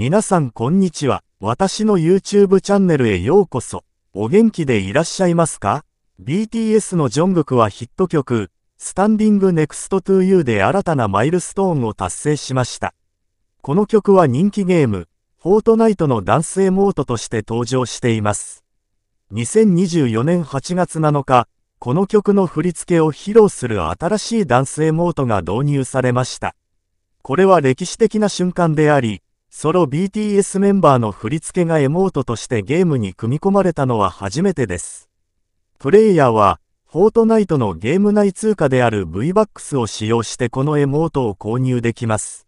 皆さんこんにちは。私の YouTube チャンネルへようこそ。お元気でいらっしゃいますか ?BTS のジョングクはヒット曲、スタンディングネクストトゥーユーで新たなマイルストーンを達成しました。この曲は人気ゲーム、フォートナイトのダンスエモートとして登場しています。2024年8月7日、この曲の振り付けを披露する新しいダンスエモートが導入されました。これは歴史的な瞬間であり、ソロ BTS メンバーの振り付けがエモートとしてゲームに組み込まれたのは初めてです。プレイヤーは、フォートナイトのゲーム内通貨である v b ックスを使用してこのエモートを購入できます。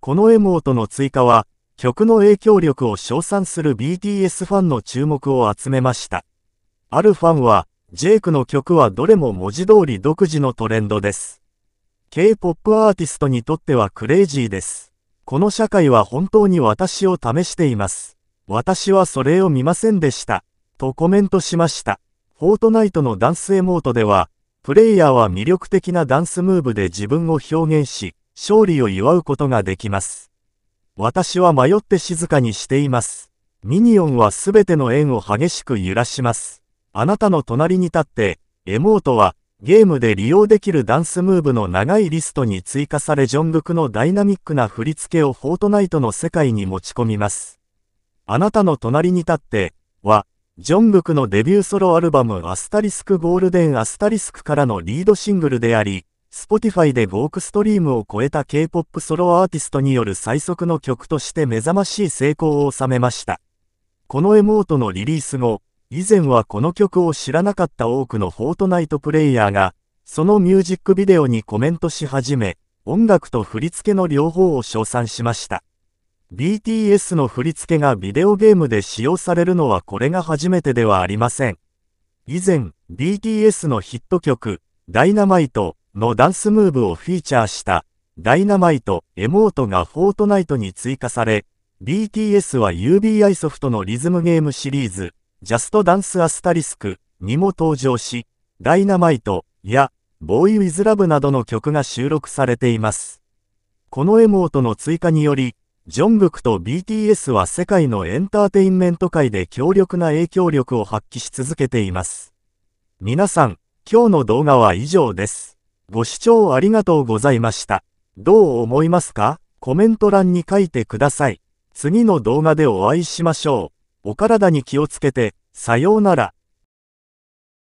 このエモートの追加は、曲の影響力を称賛する BTS ファンの注目を集めました。あるファンは、ジェイクの曲はどれも文字通り独自のトレンドです。K-POP アーティストにとってはクレイジーです。この社会は本当に私を試しています。私はそれを見ませんでした。とコメントしました。フォートナイトのダンスエモートでは、プレイヤーは魅力的なダンスムーブで自分を表現し、勝利を祝うことができます。私は迷って静かにしています。ミニオンはすべての縁を激しく揺らします。あなたの隣に立って、エモートは、ゲームで利用できるダンスムーブの長いリストに追加されジョングクのダイナミックな振り付けをフォートナイトの世界に持ち込みます。あなたの隣に立って、は、ジョングクのデビューソロアルバムアスタリスクゴールデンアスタリスクからのリードシングルであり、Spotify で5億ストリームを超えた K-POP ソロアーティストによる最速の曲として目覚ましい成功を収めました。このエモートのリリース後、以前はこの曲を知らなかった多くのフォートナイトプレイヤーが、そのミュージックビデオにコメントし始め、音楽と振り付けの両方を称賛しました。BTS の振り付けがビデオゲームで使用されるのはこれが初めてではありません。以前、BTS のヒット曲、ダイナマイトのダンスムーブをフィーチャーした、ダイナマイト、エモートがフォートナイトに追加され、BTS は UBI ソフトのリズムゲームシリーズ、ジャストダンスアスタリスクにも登場し、ダイナマイトやボーイ・ウィズ・ラブなどの曲が収録されています。このエモートの追加により、ジョングクと BTS は世界のエンターテインメント界で強力な影響力を発揮し続けています。皆さん、今日の動画は以上です。ご視聴ありがとうございました。どう思いますかコメント欄に書いてください。次の動画でお会いしましょう。お体に気をつけて、さようなら。